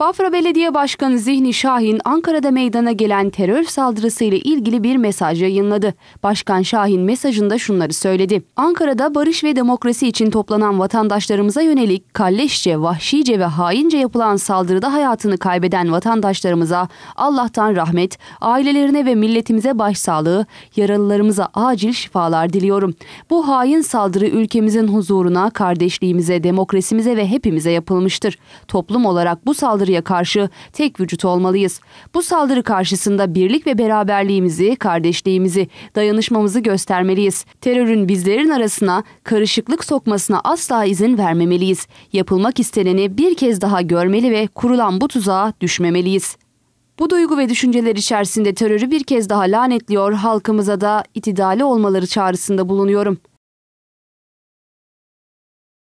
Bafra Belediye Başkanı Zihni Şahin, Ankara'da meydana gelen terör saldırısıyla ilgili bir mesaj yayınladı. Başkan Şahin mesajında şunları söyledi. Ankara'da barış ve demokrasi için toplanan vatandaşlarımıza yönelik kalleşçe, vahşice ve haince yapılan saldırıda hayatını kaybeden vatandaşlarımıza Allah'tan rahmet, ailelerine ve milletimize başsağlığı, yaralılarımıza acil şifalar diliyorum. Bu hain saldırı ülkemizin huzuruna, kardeşliğimize, demokrasimize ve hepimize yapılmıştır. Toplum olarak bu saldırı saldırıya karşı tek vücut olmalıyız. Bu saldırı karşısında birlik ve beraberliğimizi, kardeşliğimizi, dayanışmamızı göstermeliyiz. Terörün bizlerin arasına karışıklık sokmasına asla izin vermemeliyiz. Yapılmak isteneni bir kez daha görmeli ve kurulan bu tuzağa düşmemeliyiz. Bu duygu ve düşünceler içerisinde terörü bir kez daha lanetliyor, halkımıza da itidali olmaları çağrısında bulunuyorum.